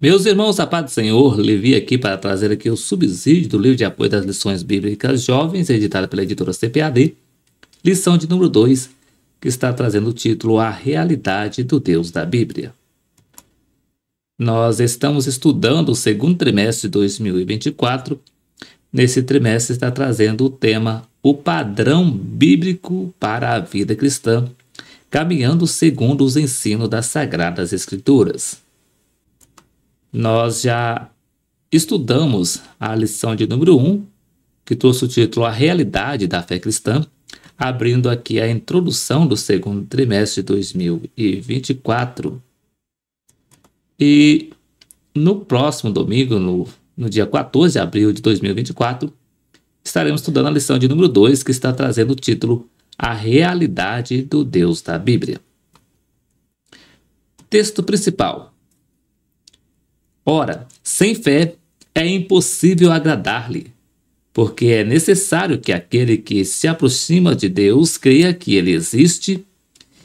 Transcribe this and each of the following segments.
Meus irmãos, a paz do Senhor, Levi aqui para trazer aqui o subsídio do livro de apoio das lições bíblicas jovens, editado pela editora CPAD, lição de número 2, que está trazendo o título A Realidade do Deus da Bíblia. Nós estamos estudando o segundo trimestre de 2024. Nesse trimestre está trazendo o tema O Padrão Bíblico para a Vida Cristã, caminhando segundo os ensinos das Sagradas Escrituras nós já estudamos a lição de número 1, um, que trouxe o título A Realidade da Fé Cristã, abrindo aqui a introdução do segundo trimestre de 2024. E no próximo domingo, no, no dia 14 de abril de 2024, estaremos estudando a lição de número 2, que está trazendo o título A Realidade do Deus da Bíblia. Texto principal. Ora, sem fé é impossível agradar-lhe, porque é necessário que aquele que se aproxima de Deus creia que ele existe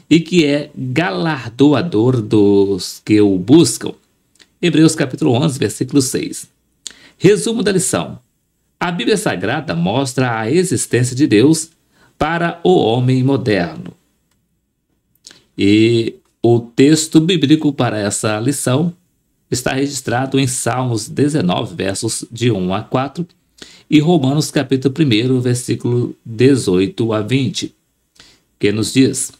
e que é galardoador dos que o buscam. Hebreus capítulo 11, versículo 6. Resumo da lição. A Bíblia Sagrada mostra a existência de Deus para o homem moderno. E o texto bíblico para essa lição está registrado em Salmos 19, versos de 1 a 4 e Romanos capítulo 1, versículo 18 a 20, que nos diz: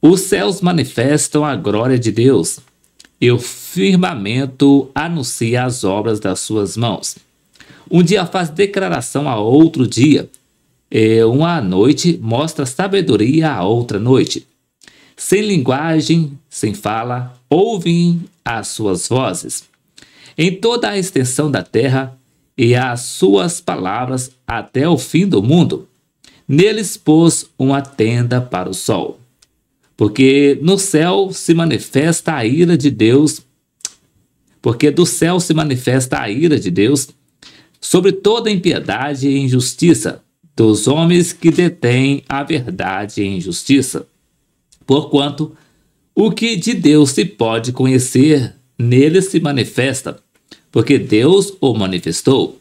Os céus manifestam a glória de Deus, e o firmamento anuncia as obras das suas mãos. Um dia faz declaração a outro dia, e uma noite mostra sabedoria a outra noite. Sem linguagem, sem fala, ouvem às suas vozes em toda a extensão da terra e às suas palavras até o fim do mundo. Neles pôs uma tenda para o sol. Porque no céu se manifesta a ira de Deus, porque do céu se manifesta a ira de Deus sobre toda impiedade e injustiça dos homens que detêm a verdade e injustiça. Porquanto o que de Deus se pode conhecer, nele se manifesta, porque Deus o manifestou.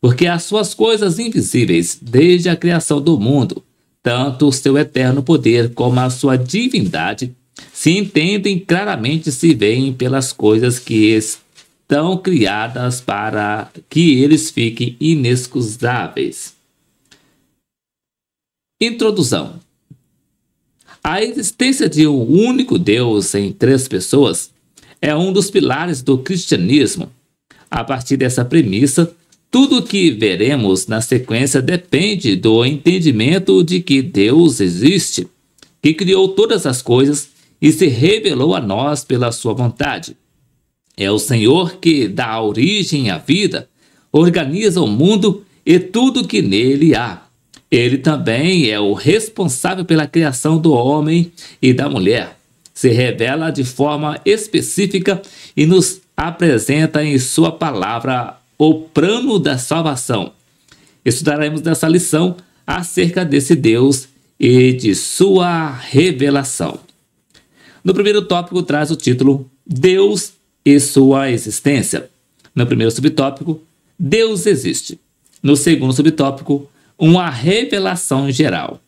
Porque as suas coisas invisíveis, desde a criação do mundo, tanto o seu eterno poder como a sua divindade, se entendem claramente se veem pelas coisas que estão criadas para que eles fiquem inexcusáveis. Introdução a existência de um único Deus em três pessoas é um dos pilares do cristianismo. A partir dessa premissa, tudo o que veremos na sequência depende do entendimento de que Deus existe, que criou todas as coisas e se revelou a nós pela sua vontade. É o Senhor que dá origem à vida, organiza o mundo e tudo que nele há. Ele também é o responsável pela criação do homem e da mulher. Se revela de forma específica e nos apresenta em sua palavra o plano da salvação. Estudaremos nessa lição acerca desse Deus e de sua revelação. No primeiro tópico traz o título Deus e sua existência. No primeiro subtópico, Deus existe. No segundo subtópico, uma revelação geral.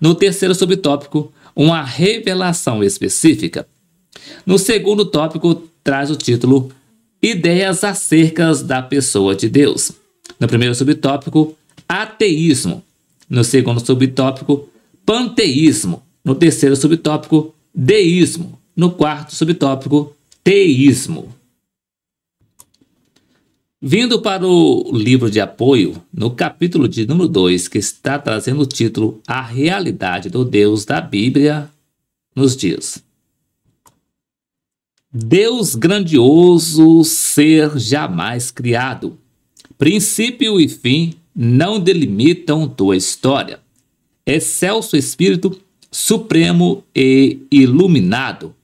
No terceiro subtópico, uma revelação específica. No segundo tópico, traz o título Ideias acerca da pessoa de Deus. No primeiro subtópico, ateísmo. No segundo subtópico, panteísmo. No terceiro subtópico, deísmo. No quarto subtópico, teísmo. Vindo para o livro de apoio, no capítulo de número 2, que está trazendo o título A Realidade do Deus da Bíblia, nos diz: Deus grandioso, ser jamais criado. Princípio e fim não delimitam tua história. Excelso Espírito, supremo e iluminado.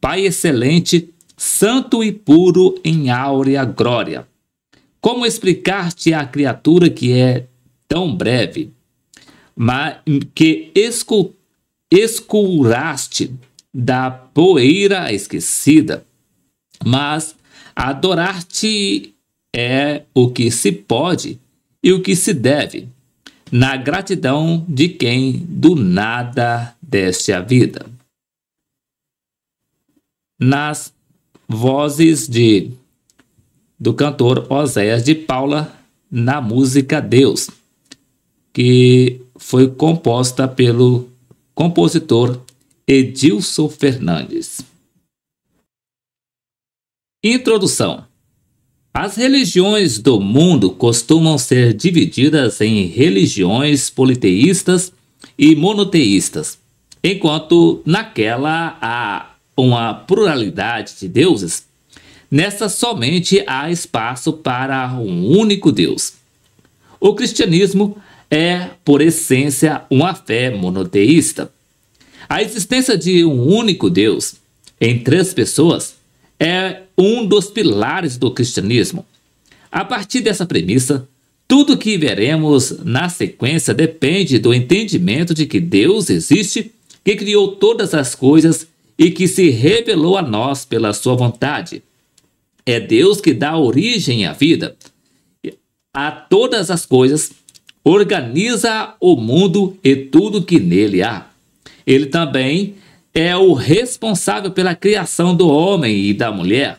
Pai excelente, santo e puro em áurea glória como explicar-te a criatura que é tão breve, mas que escuraste da poeira esquecida, mas adorar-te é o que se pode e o que se deve, na gratidão de quem do nada deste a vida. Nas vozes de do cantor Oséias de Paula na música Deus, que foi composta pelo compositor Edilson Fernandes. Introdução As religiões do mundo costumam ser divididas em religiões politeístas e monoteístas, enquanto naquela há uma pluralidade de deuses Nessa somente há espaço para um único Deus. O cristianismo é, por essência, uma fé monoteísta. A existência de um único Deus em três pessoas é um dos pilares do cristianismo. A partir dessa premissa, tudo que veremos na sequência depende do entendimento de que Deus existe, que criou todas as coisas e que se revelou a nós pela sua vontade. É Deus que dá origem à vida, a todas as coisas, organiza o mundo e tudo que nele há. Ele também é o responsável pela criação do homem e da mulher.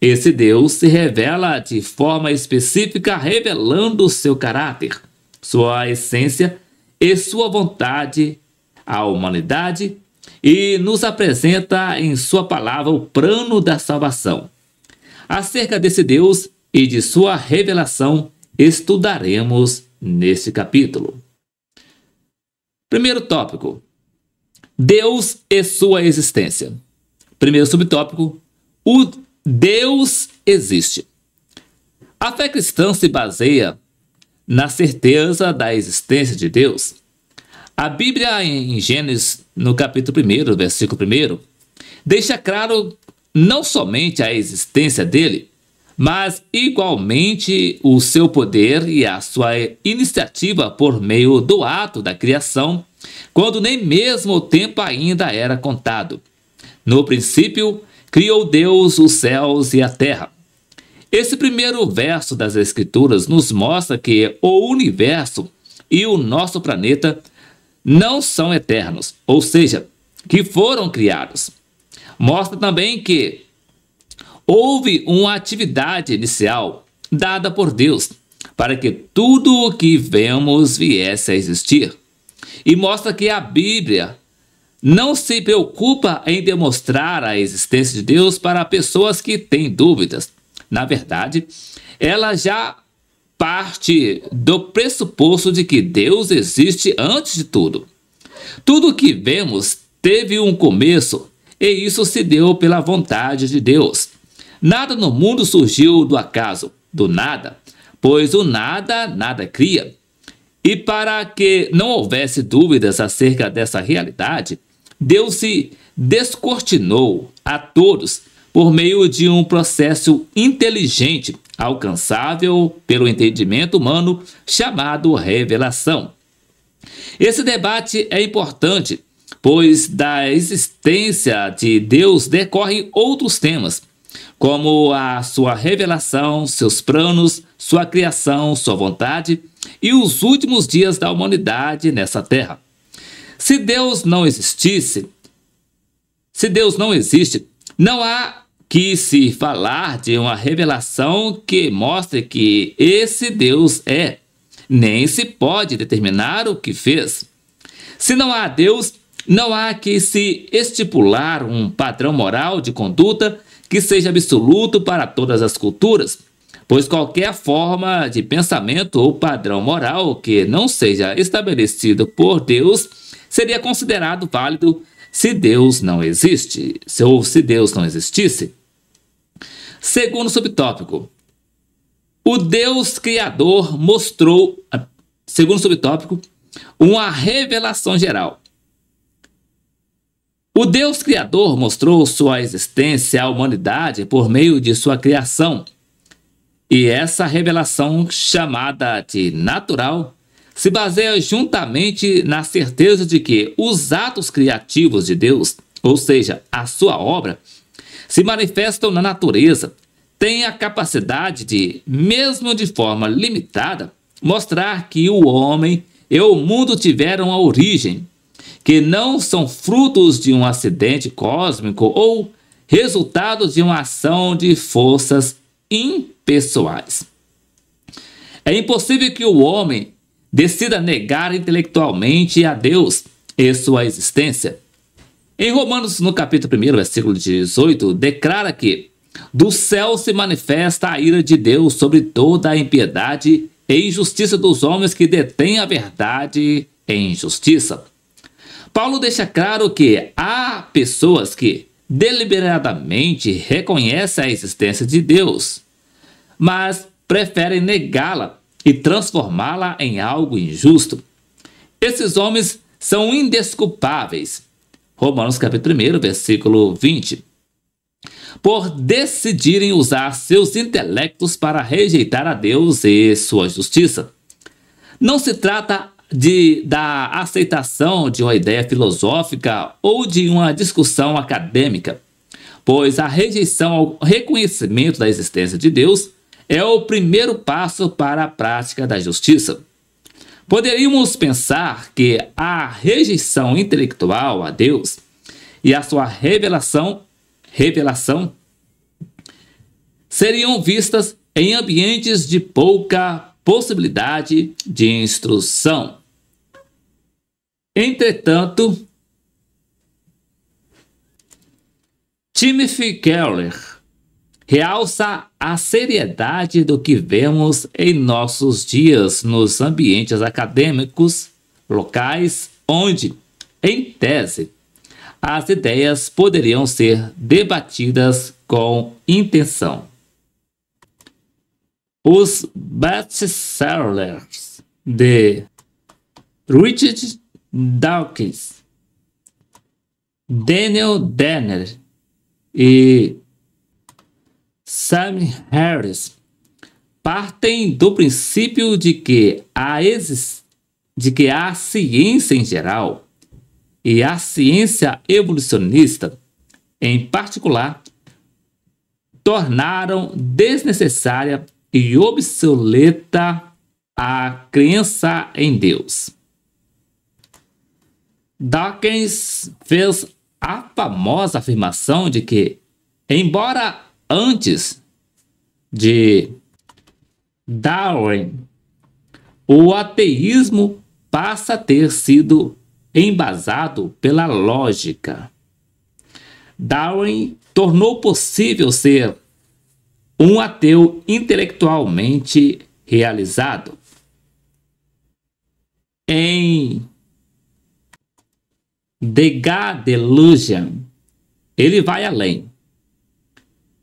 Esse Deus se revela de forma específica, revelando seu caráter, sua essência e sua vontade à humanidade, e nos apresenta em sua palavra o plano da salvação. Acerca desse Deus e de sua revelação, estudaremos neste capítulo. Primeiro tópico: Deus e sua existência. Primeiro subtópico: O Deus existe. A fé cristã se baseia na certeza da existência de Deus. A Bíblia, em Gênesis, no capítulo 1, versículo 1, deixa claro não somente a existência dele, mas igualmente o seu poder e a sua iniciativa por meio do ato da criação, quando nem mesmo o tempo ainda era contado. No princípio, criou Deus os céus e a terra. Esse primeiro verso das Escrituras nos mostra que o universo e o nosso planeta não são eternos, ou seja, que foram criados. Mostra também que houve uma atividade inicial dada por Deus para que tudo o que vemos viesse a existir. E mostra que a Bíblia não se preocupa em demonstrar a existência de Deus para pessoas que têm dúvidas. Na verdade, ela já parte do pressuposto de que Deus existe antes de tudo. Tudo o que vemos teve um começo e isso se deu pela vontade de Deus. Nada no mundo surgiu do acaso, do nada, pois o nada nada cria. E para que não houvesse dúvidas acerca dessa realidade, Deus se descortinou a todos por meio de um processo inteligente, alcançável pelo entendimento humano, chamado revelação. Esse debate é importante pois da existência de Deus decorrem outros temas, como a sua revelação, seus planos, sua criação, sua vontade e os últimos dias da humanidade nessa terra. Se Deus não existisse, se Deus não existe, não há que se falar de uma revelação que mostre que esse Deus é, nem se pode determinar o que fez. Se não há Deus, não há que se estipular um padrão moral de conduta que seja absoluto para todas as culturas, pois qualquer forma de pensamento ou padrão moral que não seja estabelecido por Deus seria considerado válido se Deus não existe, ou se Deus não existisse. Segundo subtópico, o Deus Criador mostrou, segundo subtópico, uma revelação geral o Deus Criador mostrou sua existência à humanidade por meio de sua criação. E essa revelação, chamada de natural, se baseia juntamente na certeza de que os atos criativos de Deus, ou seja, a sua obra, se manifestam na natureza, têm a capacidade de, mesmo de forma limitada, mostrar que o homem e o mundo tiveram a origem, que não são frutos de um acidente cósmico ou resultados de uma ação de forças impessoais. É impossível que o homem decida negar intelectualmente a Deus e sua existência. Em Romanos, no capítulo 1, versículo 18, declara que do céu se manifesta a ira de Deus sobre toda a impiedade e injustiça dos homens que detêm a verdade em injustiça. Paulo deixa claro que há pessoas que deliberadamente reconhecem a existência de Deus, mas preferem negá-la e transformá-la em algo injusto. Esses homens são indesculpáveis. Romanos capítulo 1, versículo 20. Por decidirem usar seus intelectos para rejeitar a Deus e sua justiça. Não se trata de, da aceitação de uma ideia filosófica ou de uma discussão acadêmica, pois a rejeição ao reconhecimento da existência de Deus é o primeiro passo para a prática da justiça. Poderíamos pensar que a rejeição intelectual a Deus e a sua revelação, revelação seriam vistas em ambientes de pouca possibilidade de instrução. Entretanto, Timothy Keller realça a seriedade do que vemos em nossos dias nos ambientes acadêmicos locais, onde, em tese, as ideias poderiam ser debatidas com intenção. Os best-sellers de Richard Dawkins, Daniel Dennett e Sam Harris partem do princípio de que a, de que a ciência em geral e a ciência evolucionista em particular tornaram desnecessária e obsoleta a crença em Deus. Dawkins fez a famosa afirmação de que, embora antes de Darwin, o ateísmo passa a ter sido embasado pela lógica. Darwin tornou possível ser um ateu intelectualmente realizado. Em The God Delusion, ele vai além.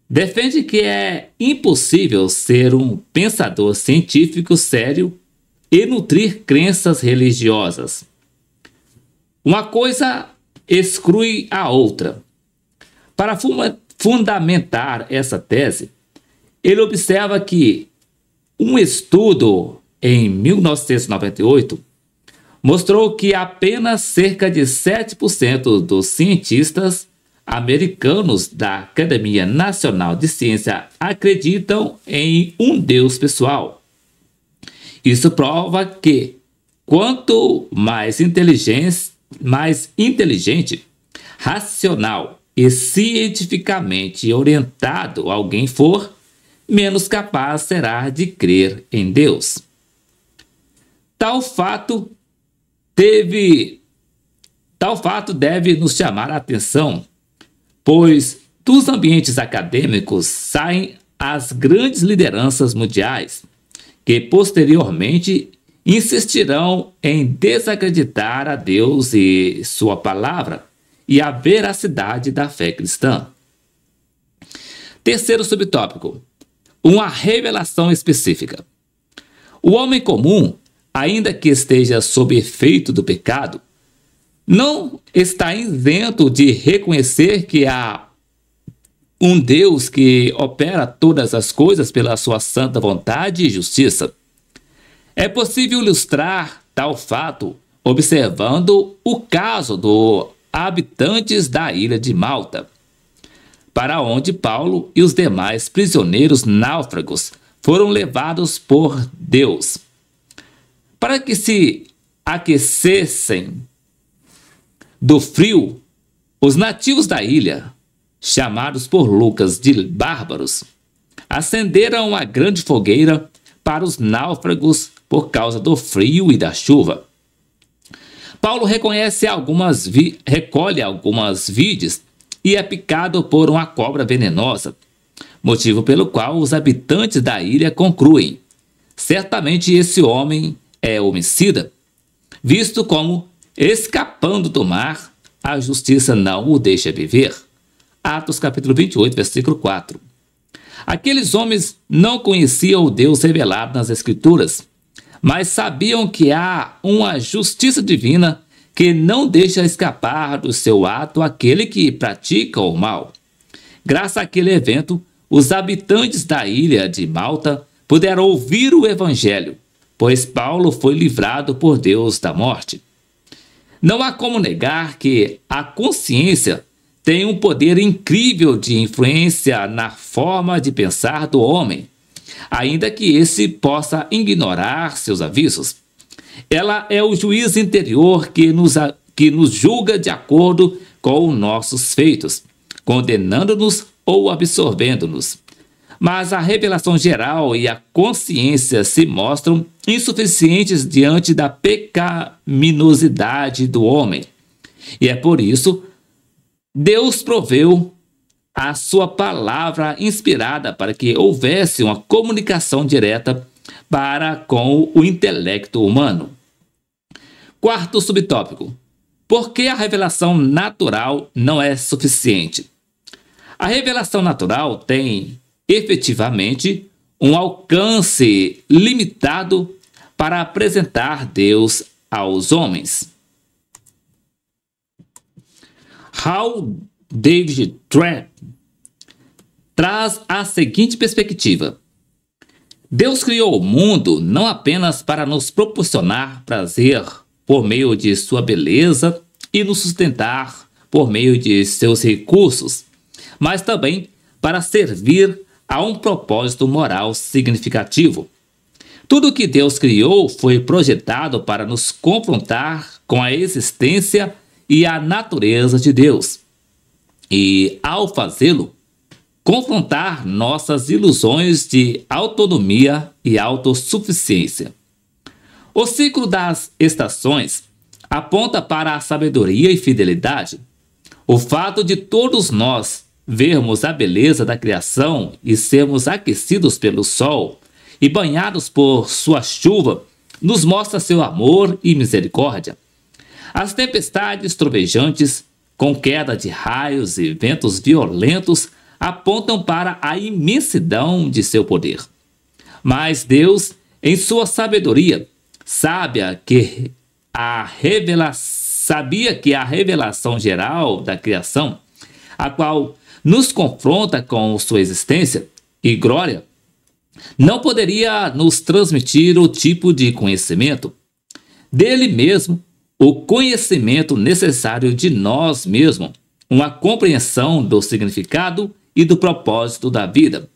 Defende que é impossível ser um pensador científico sério e nutrir crenças religiosas. Uma coisa exclui a outra. Para fundamentar essa tese, ele observa que um estudo em 1998 mostrou que apenas cerca de 7% dos cientistas americanos da Academia Nacional de Ciência acreditam em um Deus pessoal. Isso prova que quanto mais inteligente, mais inteligente, racional e cientificamente orientado alguém for, menos capaz será de crer em Deus. Tal fato teve. Tal fato deve nos chamar a atenção, pois dos ambientes acadêmicos saem as grandes lideranças mundiais, que posteriormente insistirão em desacreditar a Deus e sua palavra e a veracidade da fé cristã. Terceiro subtópico: uma revelação específica. O homem comum ainda que esteja sob efeito do pecado, não está isento de reconhecer que há um Deus que opera todas as coisas pela sua santa vontade e justiça. É possível ilustrar tal fato observando o caso dos habitantes da ilha de Malta, para onde Paulo e os demais prisioneiros náufragos foram levados por Deus para que se aquecessem do frio, os nativos da ilha, chamados por Lucas de bárbaros, acenderam uma grande fogueira para os náufragos por causa do frio e da chuva. Paulo reconhece algumas recolhe algumas vides e é picado por uma cobra venenosa, motivo pelo qual os habitantes da ilha concluem: certamente esse homem é homicida, visto como escapando do mar, a justiça não o deixa viver. Atos capítulo 28, versículo 4. Aqueles homens não conheciam o Deus revelado nas Escrituras, mas sabiam que há uma justiça divina que não deixa escapar do seu ato aquele que pratica o mal. Graças àquele evento, os habitantes da ilha de Malta puderam ouvir o Evangelho pois Paulo foi livrado por Deus da morte. Não há como negar que a consciência tem um poder incrível de influência na forma de pensar do homem, ainda que esse possa ignorar seus avisos. Ela é o juiz interior que nos, que nos julga de acordo com nossos feitos, condenando-nos ou absorvendo-nos mas a revelação geral e a consciência se mostram insuficientes diante da pecaminosidade do homem. E é por isso Deus proveu a sua palavra inspirada para que houvesse uma comunicação direta para com o intelecto humano. Quarto subtópico: Por que a revelação natural não é suficiente? A revelação natural tem efetivamente um alcance limitado para apresentar Deus aos homens. Hal David Trapp traz a seguinte perspectiva. Deus criou o mundo não apenas para nos proporcionar prazer por meio de sua beleza e nos sustentar por meio de seus recursos, mas também para servir a um propósito moral significativo. Tudo que Deus criou foi projetado para nos confrontar com a existência e a natureza de Deus. E, ao fazê-lo, confrontar nossas ilusões de autonomia e autossuficiência. O ciclo das estações aponta para a sabedoria e fidelidade. O fato de todos nós vermos a beleza da criação e sermos aquecidos pelo sol e banhados por sua chuva, nos mostra seu amor e misericórdia. As tempestades trovejantes, com queda de raios e ventos violentos, apontam para a imensidão de seu poder. Mas Deus, em sua sabedoria, sábia que a revela... sabia que a revelação geral da criação, a qual nos confronta com sua existência e glória, não poderia nos transmitir o tipo de conhecimento dele mesmo, o conhecimento necessário de nós mesmos, uma compreensão do significado e do propósito da vida,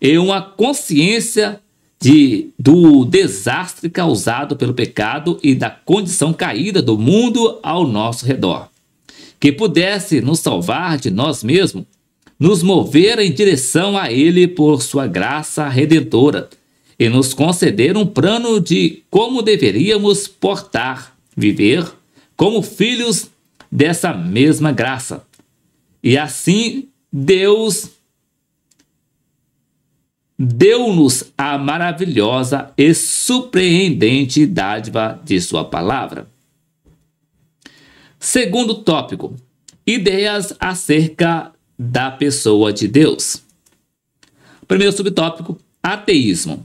e uma consciência de, do desastre causado pelo pecado e da condição caída do mundo ao nosso redor que pudesse nos salvar de nós mesmos, nos mover em direção a Ele por Sua graça redentora e nos conceder um plano de como deveríamos portar, viver como filhos dessa mesma graça. E assim Deus deu-nos a maravilhosa e surpreendente dádiva de Sua palavra. Segundo tópico: ideias acerca da pessoa de Deus. Primeiro subtópico: ateísmo.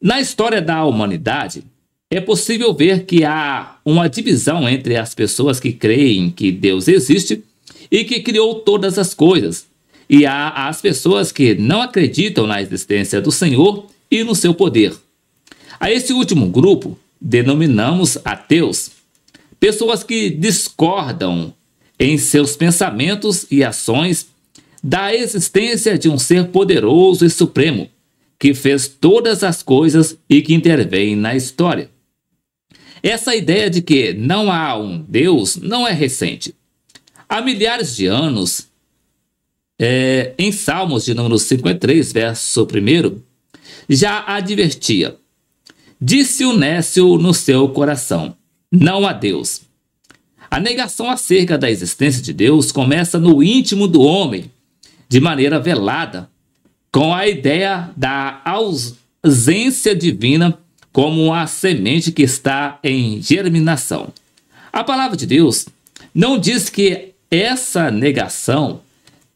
Na história da humanidade, é possível ver que há uma divisão entre as pessoas que creem que Deus existe e que criou todas as coisas, e há as pessoas que não acreditam na existência do Senhor e no seu poder. A esse último grupo denominamos ateus. Pessoas que discordam em seus pensamentos e ações da existência de um ser poderoso e supremo que fez todas as coisas e que intervém na história. Essa ideia de que não há um Deus não é recente. Há milhares de anos, é, em Salmos de número 53, verso 1, já advertia: Disse o Nécio no seu coração: não há Deus. A negação acerca da existência de Deus começa no íntimo do homem, de maneira velada, com a ideia da ausência divina como a semente que está em germinação. A palavra de Deus não diz que essa negação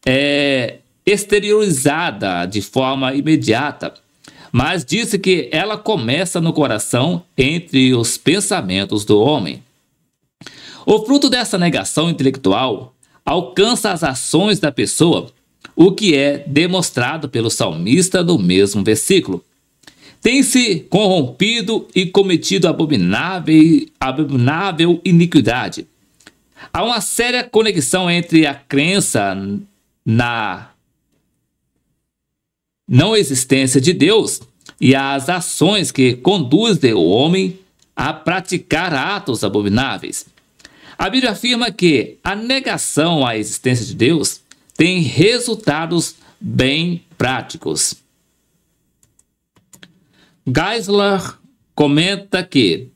é exteriorizada de forma imediata, mas disse que ela começa no coração entre os pensamentos do homem. O fruto dessa negação intelectual alcança as ações da pessoa, o que é demonstrado pelo salmista no mesmo versículo. Tem-se corrompido e cometido abominável, abominável iniquidade. Há uma séria conexão entre a crença na não existência de Deus e às ações que conduzem o homem a praticar atos abomináveis. A Bíblia afirma que a negação à existência de Deus tem resultados bem práticos. Geisler comenta que,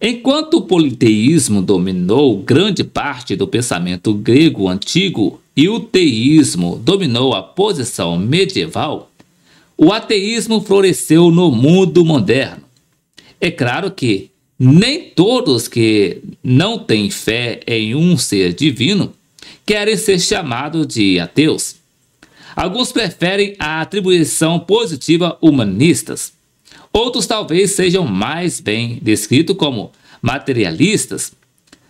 enquanto o politeísmo dominou grande parte do pensamento grego antigo e o teísmo dominou a posição medieval, o ateísmo floresceu no mundo moderno. É claro que nem todos que não têm fé em um ser divino querem ser chamados de ateus. Alguns preferem a atribuição positiva humanistas. Outros talvez sejam mais bem descritos como materialistas,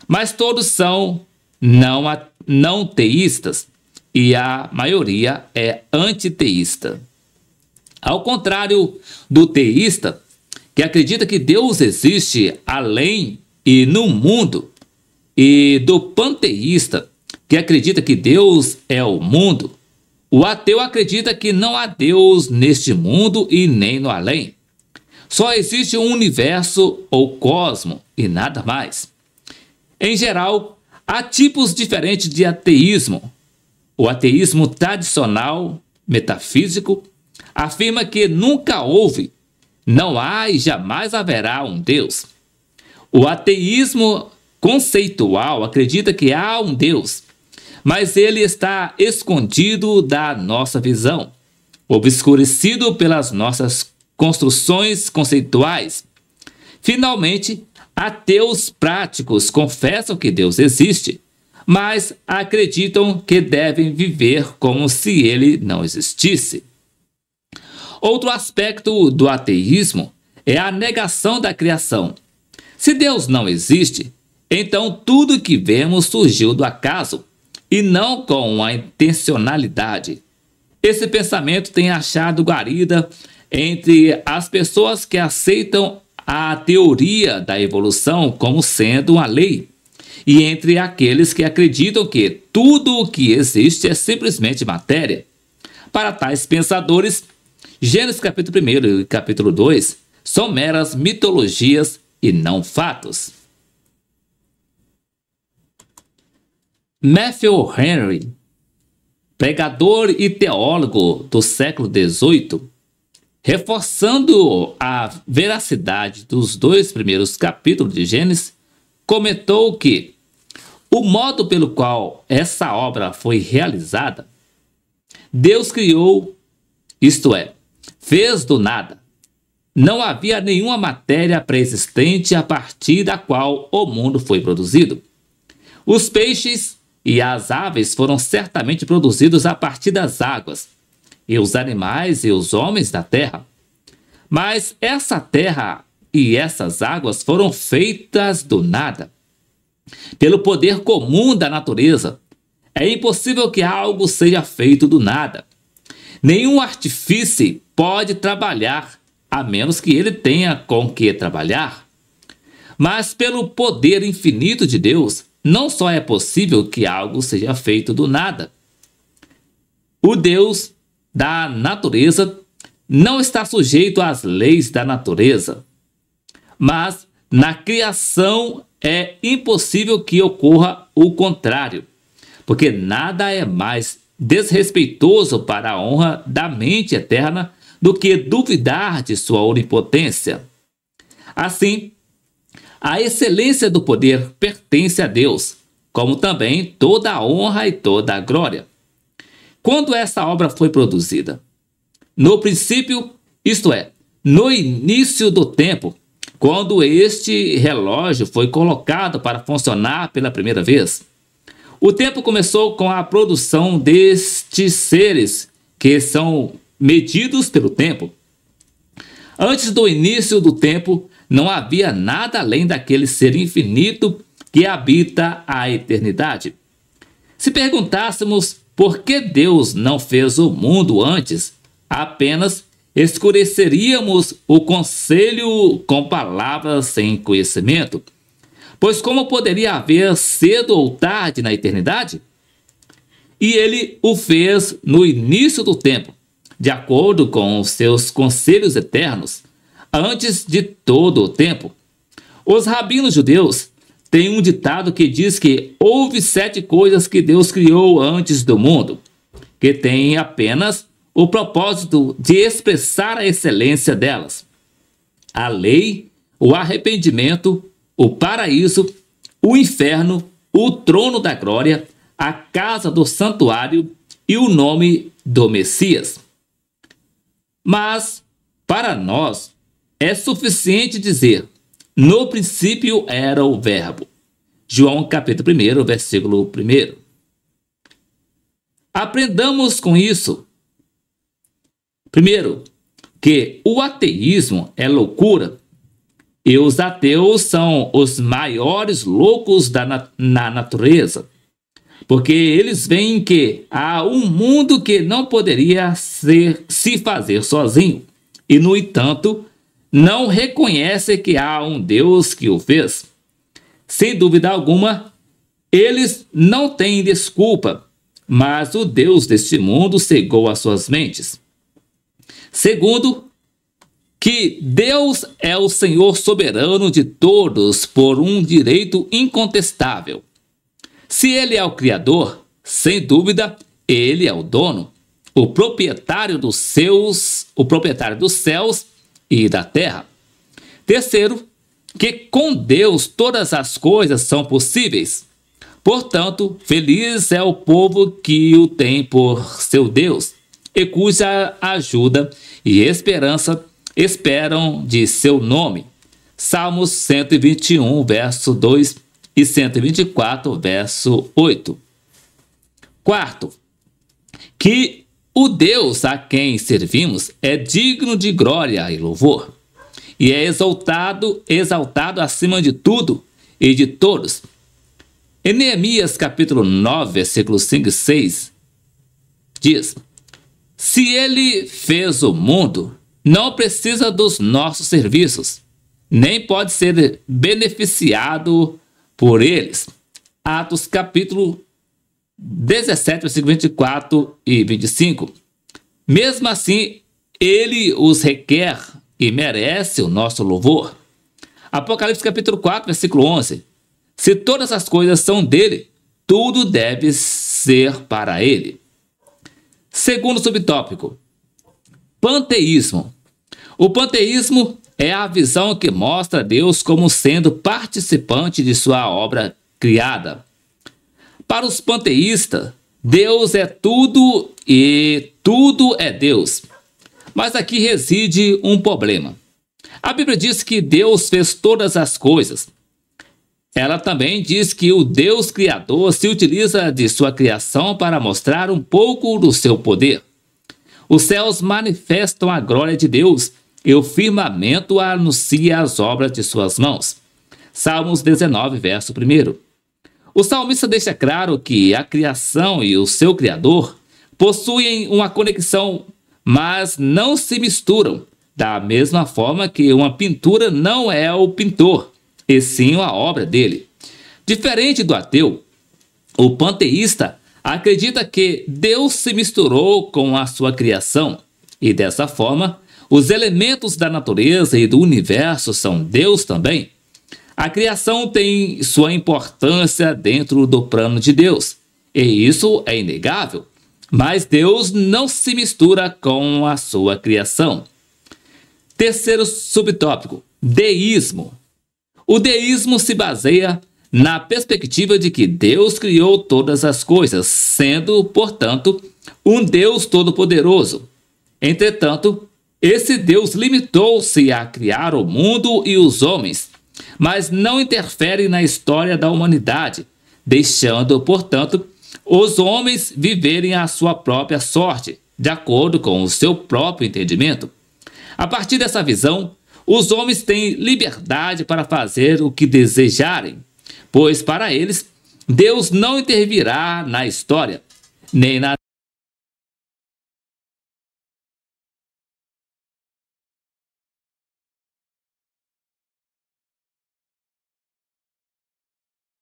mas todos são não, não teístas e a maioria é antiteísta. Ao contrário do teísta, que acredita que Deus existe além e no mundo, e do panteísta, que acredita que Deus é o mundo, o ateu acredita que não há Deus neste mundo e nem no além. Só existe um universo ou cosmo e nada mais. Em geral, há tipos diferentes de ateísmo. O ateísmo tradicional, metafísico, afirma que nunca houve, não há e jamais haverá um Deus. O ateísmo conceitual acredita que há um Deus, mas ele está escondido da nossa visão, obscurecido pelas nossas construções conceituais. Finalmente, ateus práticos confessam que Deus existe, mas acreditam que devem viver como se ele não existisse. Outro aspecto do ateísmo é a negação da criação. Se Deus não existe, então tudo que vemos surgiu do acaso e não com a intencionalidade. Esse pensamento tem achado guarida entre as pessoas que aceitam a teoria da evolução como sendo uma lei e entre aqueles que acreditam que tudo o que existe é simplesmente matéria. Para tais pensadores, Gênesis capítulo 1 e capítulo 2 são meras mitologias e não fatos. Matthew Henry, pregador e teólogo do século XVIII, reforçando a veracidade dos dois primeiros capítulos de Gênesis, comentou que o modo pelo qual essa obra foi realizada, Deus criou, isto é, Fez do nada. Não havia nenhuma matéria pré-existente a partir da qual o mundo foi produzido. Os peixes e as aves foram certamente produzidos a partir das águas, e os animais e os homens da terra. Mas essa terra e essas águas foram feitas do nada. Pelo poder comum da natureza, é impossível que algo seja feito do nada. Nenhum artífice pode trabalhar, a menos que ele tenha com que trabalhar. Mas pelo poder infinito de Deus, não só é possível que algo seja feito do nada. O Deus da natureza não está sujeito às leis da natureza, mas na criação é impossível que ocorra o contrário, porque nada é mais desrespeitoso para a honra da mente eterna do que duvidar de sua onipotência. Assim, a excelência do poder pertence a Deus, como também toda a honra e toda a glória. Quando essa obra foi produzida? No princípio, isto é, no início do tempo, quando este relógio foi colocado para funcionar pela primeira vez, o tempo começou com a produção destes seres, que são medidos pelo tempo. Antes do início do tempo, não havia nada além daquele ser infinito que habita a eternidade. Se perguntássemos por que Deus não fez o mundo antes, apenas escureceríamos o conselho com palavras sem conhecimento. Pois como poderia haver cedo ou tarde na eternidade? E ele o fez no início do tempo, de acordo com os seus conselhos eternos, antes de todo o tempo. Os rabinos judeus têm um ditado que diz que houve sete coisas que Deus criou antes do mundo, que tem apenas o propósito de expressar a excelência delas: a lei, o arrependimento, o paraíso, o inferno, o trono da glória, a casa do santuário e o nome do Messias. Mas, para nós, é suficiente dizer: no princípio era o Verbo. João capítulo 1, versículo 1. Aprendamos com isso. Primeiro, que o ateísmo é loucura e os ateus são os maiores loucos da na, na natureza, porque eles veem que há um mundo que não poderia ser, se fazer sozinho, e, no entanto, não reconhecem que há um Deus que o fez. Sem dúvida alguma, eles não têm desculpa, mas o Deus deste mundo cegou as suas mentes. Segundo, que Deus é o Senhor soberano de todos por um direito incontestável. Se ele é o Criador, sem dúvida, ele é o dono, o proprietário dos seus, o proprietário dos céus e da terra. Terceiro, que com Deus todas as coisas são possíveis. Portanto, feliz é o povo que o tem por seu Deus, e cuja ajuda e esperança esperam de seu nome. Salmos 121, verso 2 e 124, verso 8. Quarto, que o Deus a quem servimos é digno de glória e louvor, e é exaltado, exaltado acima de tudo e de todos. Em Neemias capítulo 9, versículos 5 e 6, diz: Se ele fez o mundo, não precisa dos nossos serviços, nem pode ser beneficiado por eles. Atos capítulo 17, versículo 24 e 25. Mesmo assim, ele os requer e merece o nosso louvor. Apocalipse capítulo 4, versículo 11. Se todas as coisas são dele, tudo deve ser para ele. Segundo subtópico, panteísmo. O panteísmo é a visão que mostra Deus como sendo participante de sua obra criada. Para os panteístas, Deus é tudo e tudo é Deus. Mas aqui reside um problema. A Bíblia diz que Deus fez todas as coisas. Ela também diz que o Deus Criador se utiliza de sua criação para mostrar um pouco do seu poder. Os céus manifestam a glória de Deus e o firmamento anuncia as obras de suas mãos. Salmos 19, verso 1. O salmista deixa claro que a criação e o seu Criador possuem uma conexão, mas não se misturam, da mesma forma que uma pintura não é o pintor, e sim a obra dele. Diferente do ateu, o panteísta acredita que Deus se misturou com a sua criação e dessa forma os elementos da natureza e do universo são Deus também. A criação tem sua importância dentro do plano de Deus, e isso é inegável, mas Deus não se mistura com a sua criação. Terceiro subtópico: deísmo. O deísmo se baseia na perspectiva de que Deus criou todas as coisas, sendo, portanto, um Deus todo-poderoso. Entretanto, esse Deus limitou-se a criar o mundo e os homens, mas não interfere na história da humanidade, deixando, portanto, os homens viverem a sua própria sorte, de acordo com o seu próprio entendimento. A partir dessa visão, os homens têm liberdade para fazer o que desejarem, pois para eles Deus não intervirá na história, nem na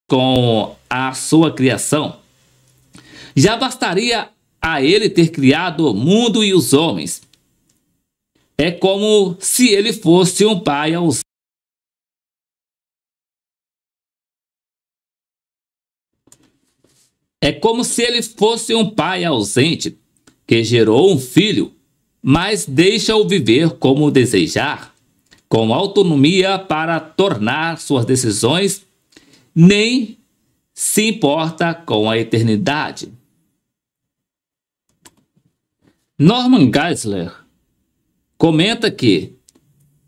com a sua criação. Já bastaria a ele ter criado o mundo e os homens. É como se ele fosse um pai aos É como se ele fosse um pai ausente que gerou um filho, mas deixa-o viver como desejar, com autonomia para tornar suas decisões, nem se importa com a eternidade. Norman Geisler comenta que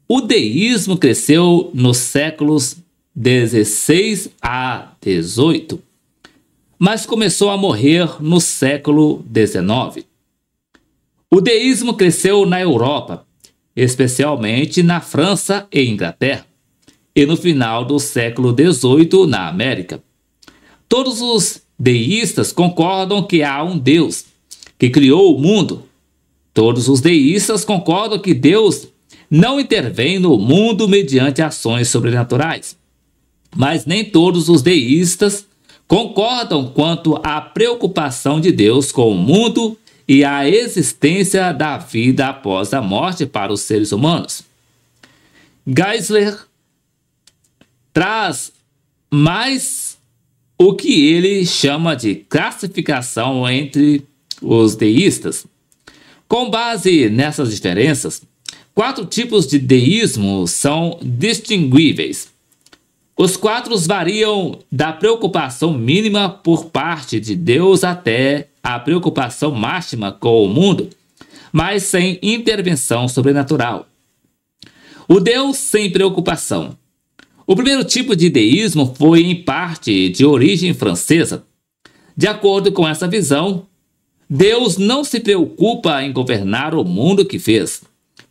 o deísmo cresceu nos séculos 16 a 18 mas começou a morrer no século XIX. O deísmo cresceu na Europa, especialmente na França e Inglaterra, e no final do século XVIII na América. Todos os deístas concordam que há um Deus que criou o mundo. Todos os deístas concordam que Deus não intervém no mundo mediante ações sobrenaturais. Mas nem todos os deístas concordam quanto à preocupação de Deus com o mundo e a existência da vida após a morte para os seres humanos. Geisler traz mais o que ele chama de classificação entre os deístas. Com base nessas diferenças, quatro tipos de deísmo são distinguíveis. Os quadros variam da preocupação mínima por parte de Deus até a preocupação máxima com o mundo, mas sem intervenção sobrenatural. O Deus sem preocupação. O primeiro tipo de deísmo foi, em parte, de origem francesa. De acordo com essa visão, Deus não se preocupa em governar o mundo que fez.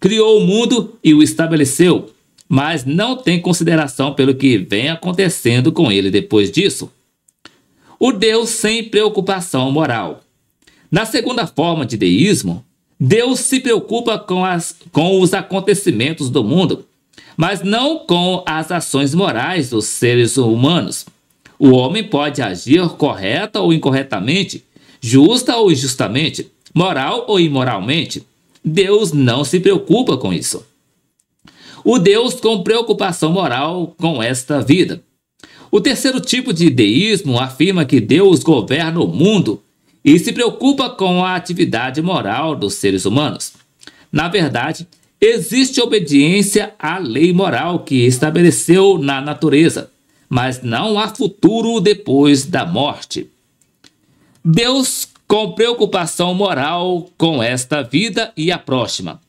Criou o mundo e o estabeleceu mas não tem consideração pelo que vem acontecendo com ele depois disso. O Deus sem preocupação moral. Na segunda forma de deísmo, Deus se preocupa com, as, com os acontecimentos do mundo, mas não com as ações morais dos seres humanos. O homem pode agir correta ou incorretamente, justa ou injustamente, moral ou imoralmente. Deus não se preocupa com isso o Deus com preocupação moral com esta vida. O terceiro tipo de deísmo afirma que Deus governa o mundo e se preocupa com a atividade moral dos seres humanos. Na verdade, existe obediência à lei moral que estabeleceu na natureza, mas não há futuro depois da morte. Deus com preocupação moral com esta vida e a próxima.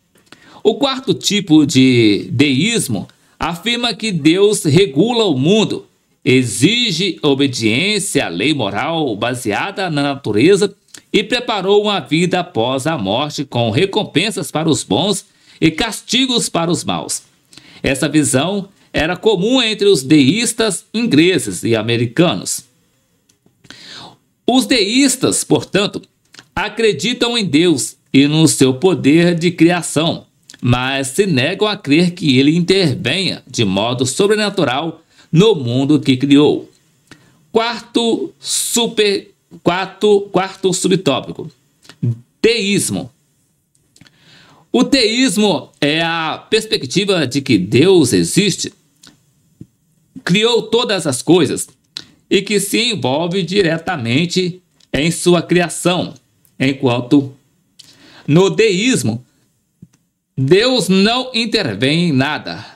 O quarto tipo de deísmo afirma que Deus regula o mundo, exige obediência à lei moral baseada na natureza e preparou uma vida após a morte com recompensas para os bons e castigos para os maus. Essa visão era comum entre os deístas ingleses e americanos. Os deístas, portanto, acreditam em Deus e no seu poder de criação, mas se negam a crer que ele intervenha de modo sobrenatural no mundo que criou. Quarto super quarto, quarto subtópico. Teísmo. O teísmo é a perspectiva de que Deus existe, criou todas as coisas e que se envolve diretamente em sua criação, enquanto no deísmo Deus não intervém em nada.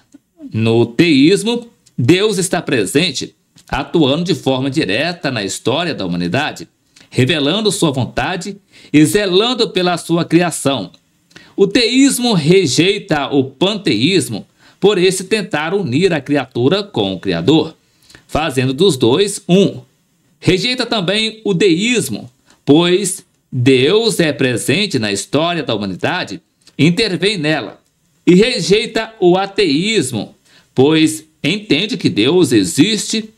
No teísmo, Deus está presente, atuando de forma direta na história da humanidade, revelando sua vontade e zelando pela sua criação. O teísmo rejeita o panteísmo por esse tentar unir a criatura com o Criador, fazendo dos dois um. Rejeita também o deísmo, pois Deus é presente na história da humanidade intervém nela e rejeita o ateísmo, pois entende que Deus existe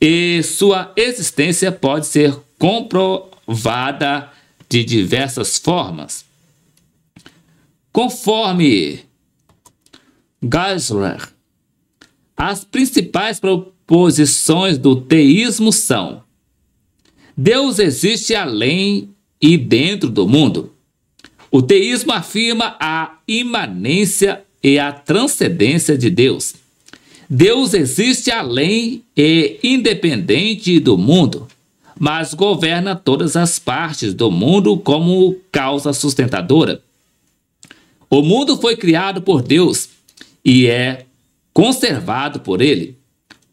e sua existência pode ser comprovada de diversas formas. Conforme Geisler, as principais proposições do teísmo são: Deus existe além e dentro do mundo. O teísmo afirma a imanência e a transcendência de Deus. Deus existe além e independente do mundo, mas governa todas as partes do mundo como causa sustentadora. O mundo foi criado por Deus e é conservado por Ele.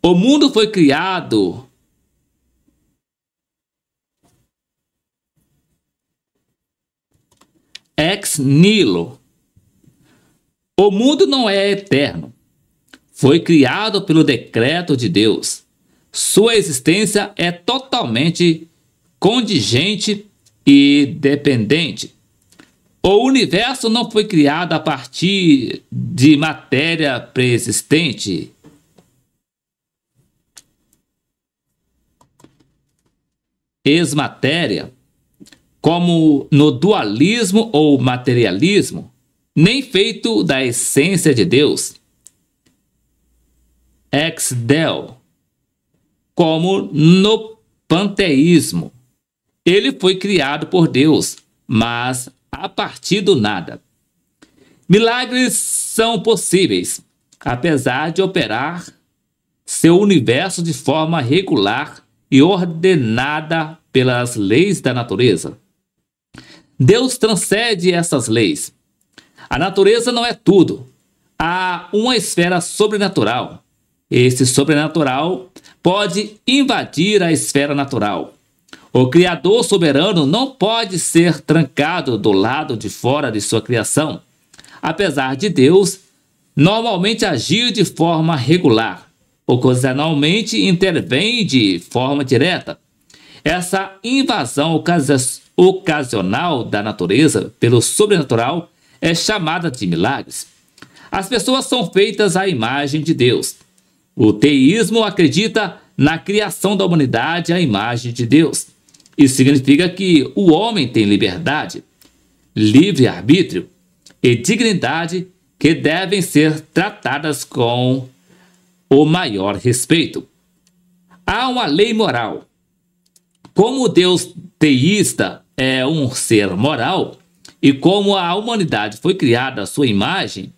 O mundo foi criado ex Nilo, O mundo não é eterno. Foi criado pelo decreto de Deus. Sua existência é totalmente condigente e dependente. O universo não foi criado a partir de matéria preexistente. Ex-matéria como no dualismo ou materialismo, nem feito da essência de Deus. Ex del como no panteísmo. Ele foi criado por Deus, mas a partir do nada. Milagres são possíveis, apesar de operar seu universo de forma regular e ordenada pelas leis da natureza. Deus transcende essas leis. A natureza não é tudo. Há uma esfera sobrenatural. Esse sobrenatural pode invadir a esfera natural. O Criador soberano não pode ser trancado do lado de fora de sua criação, apesar de Deus normalmente agir de forma regular, ocasionalmente intervém de forma direta, essa invasão ocasional da natureza pelo sobrenatural é chamada de milagres. As pessoas são feitas à imagem de Deus. O teísmo acredita na criação da humanidade à imagem de Deus. Isso significa que o homem tem liberdade, livre-arbítrio e dignidade que devem ser tratadas com o maior respeito. Há uma lei moral como Deus teísta é um ser moral e como a humanidade foi criada à sua imagem,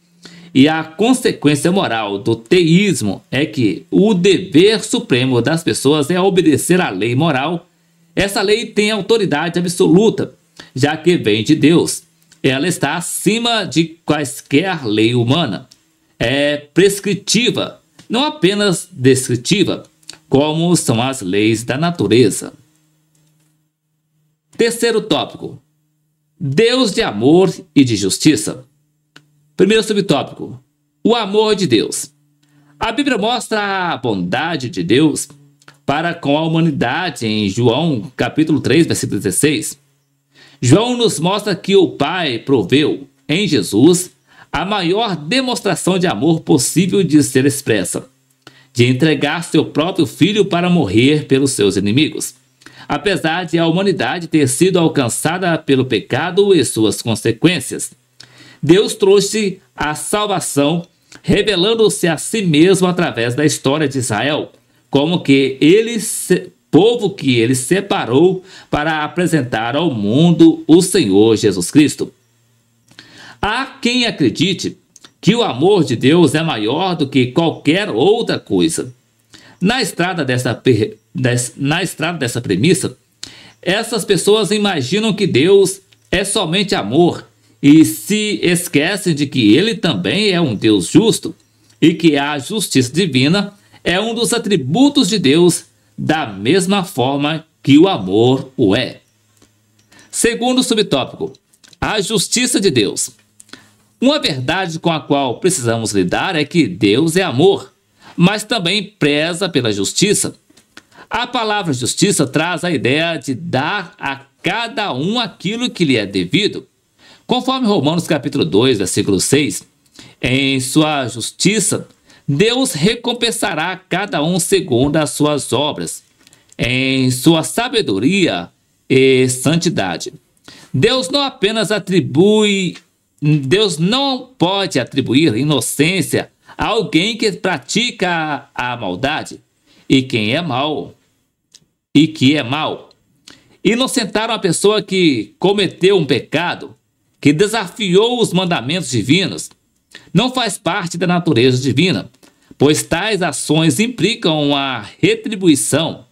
e a consequência moral do teísmo é que o dever supremo das pessoas é obedecer à lei moral. Essa lei tem autoridade absoluta, já que vem de Deus. Ela está acima de quaisquer lei humana. É prescritiva, não apenas descritiva, como são as leis da natureza. Terceiro tópico: Deus de amor e de justiça. Primeiro subtópico: O amor de Deus. A Bíblia mostra a bondade de Deus para com a humanidade em João, capítulo 3, versículo 16. João nos mostra que o Pai proveu em Jesus a maior demonstração de amor possível de ser expressa, de entregar seu próprio filho para morrer pelos seus inimigos apesar de a humanidade ter sido alcançada pelo pecado e suas consequências. Deus trouxe a salvação, revelando-se a si mesmo através da história de Israel, como que ele povo que ele separou para apresentar ao mundo o Senhor Jesus Cristo. Há quem acredite que o amor de Deus é maior do que qualquer outra coisa. Na estrada desta na estrada dessa premissa, essas pessoas imaginam que Deus é somente amor e se esquecem de que ele também é um Deus justo e que a justiça divina é um dos atributos de Deus da mesma forma que o amor o é. Segundo subtópico, a justiça de Deus. Uma verdade com a qual precisamos lidar é que Deus é amor, mas também preza pela justiça. A palavra justiça traz a ideia de dar a cada um aquilo que lhe é devido. Conforme Romanos capítulo 2, versículo 6, em sua justiça, Deus recompensará cada um segundo as suas obras, em sua sabedoria e santidade. Deus não apenas atribui, Deus não pode atribuir inocência a alguém que pratica a maldade. E quem é mau e que é mal. Inocentaram a pessoa que cometeu um pecado, que desafiou os mandamentos divinos. Não faz parte da natureza divina, pois tais ações implicam a retribuição.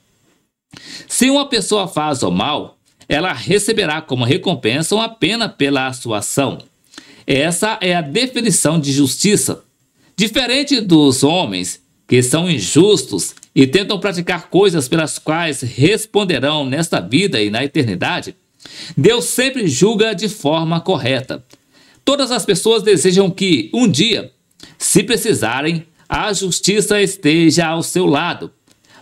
Se uma pessoa faz o mal, ela receberá como recompensa uma pena pela sua ação. Essa é a definição de justiça. Diferente dos homens que são injustos e tentam praticar coisas pelas quais responderão nesta vida e na eternidade, Deus sempre julga de forma correta. Todas as pessoas desejam que, um dia, se precisarem, a justiça esteja ao seu lado.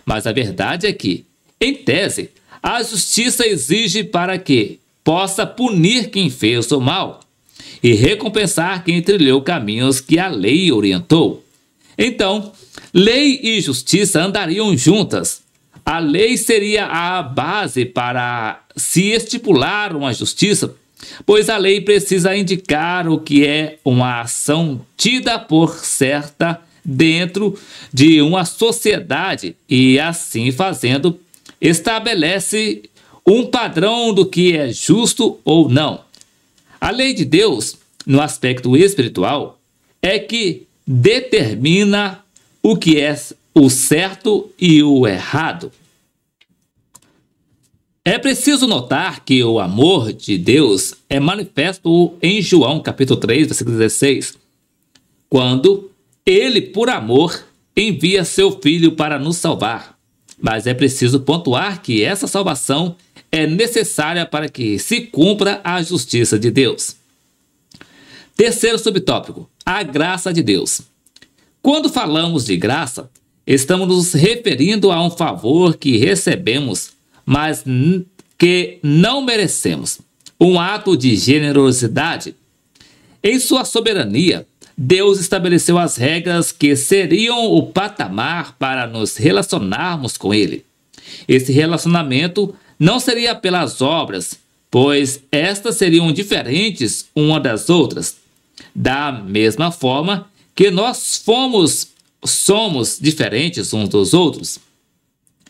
Mas a verdade é que, em tese, a justiça exige para que possa punir quem fez o mal e recompensar quem trilhou caminhos que a lei orientou. Então, lei e justiça andariam juntas. A lei seria a base para se estipular uma justiça, pois a lei precisa indicar o que é uma ação tida por certa dentro de uma sociedade e, assim fazendo, estabelece um padrão do que é justo ou não. A lei de Deus, no aspecto espiritual, é que determina o que é o certo e o errado. É preciso notar que o amor de Deus é manifesto em João capítulo 3, versículo 16, quando ele, por amor, envia seu filho para nos salvar. Mas é preciso pontuar que essa salvação é necessária para que se cumpra a justiça de Deus. Terceiro subtópico: a graça de Deus. Quando falamos de graça, estamos nos referindo a um favor que recebemos, mas que não merecemos. Um ato de generosidade. Em sua soberania, Deus estabeleceu as regras que seriam o patamar para nos relacionarmos com Ele. Esse relacionamento não seria pelas obras, pois estas seriam diferentes uma das outras. Da mesma forma que nós fomos, somos diferentes uns dos outros,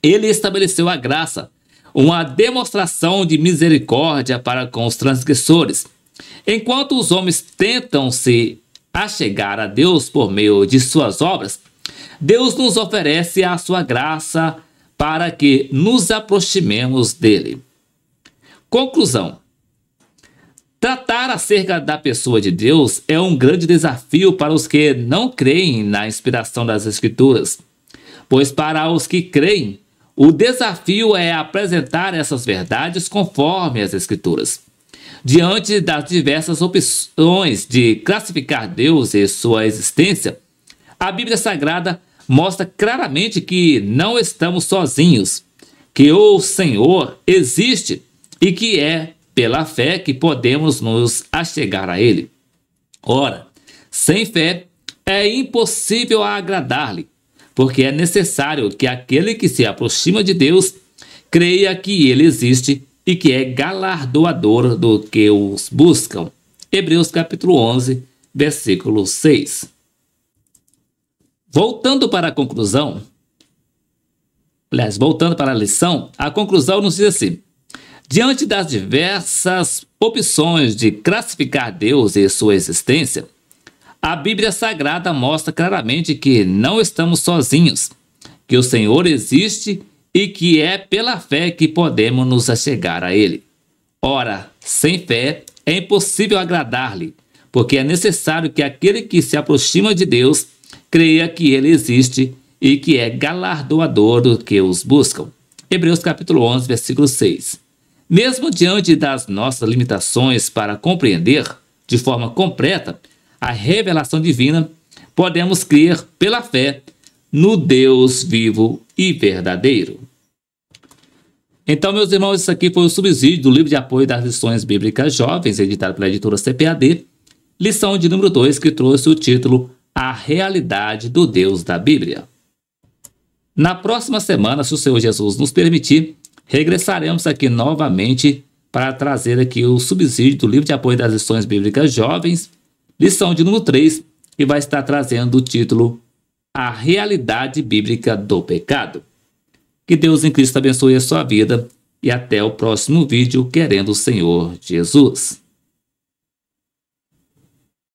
ele estabeleceu a graça, uma demonstração de misericórdia para com os transgressores. Enquanto os homens tentam se achegar a Deus por meio de suas obras, Deus nos oferece a sua graça para que nos aproximemos dele. Conclusão: Tratar acerca da pessoa de Deus é um grande desafio para os que não creem na inspiração das Escrituras, pois para os que creem, o desafio é apresentar essas verdades conforme as Escrituras. Diante das diversas opções de classificar Deus e sua existência, a Bíblia Sagrada mostra claramente que não estamos sozinhos, que o Senhor existe e que é pela fé que podemos nos achegar a Ele. Ora, sem fé é impossível agradar-lhe, porque é necessário que aquele que se aproxima de Deus creia que Ele existe e que é galardoador do que os buscam. Hebreus capítulo 11, versículo 6. Voltando para a conclusão, aliás, voltando para a lição, a conclusão nos diz assim: Diante das diversas opções de classificar Deus e sua existência, a Bíblia Sagrada mostra claramente que não estamos sozinhos, que o Senhor existe e que é pela fé que podemos nos achegar a Ele. Ora, sem fé é impossível agradar-lhe, porque é necessário que aquele que se aproxima de Deus creia que ele existe e que é galardoador do que os buscam. Hebreus capítulo 11, versículo 6. Mesmo diante das nossas limitações para compreender de forma completa a revelação divina, podemos crer pela fé no Deus vivo e verdadeiro. Então, meus irmãos, isso aqui foi o subsídio do livro de apoio das lições bíblicas jovens, editado pela editora CPAD, lição de número 2, que trouxe o título A Realidade do Deus da Bíblia. Na próxima semana, se o Senhor Jesus nos permitir, regressaremos aqui novamente para trazer aqui o subsídio do livro de apoio das lições bíblicas jovens, lição de número 3, que vai estar trazendo o título A Realidade Bíblica do Pecado. Que Deus em Cristo abençoe a sua vida e até o próximo vídeo, querendo o Senhor Jesus.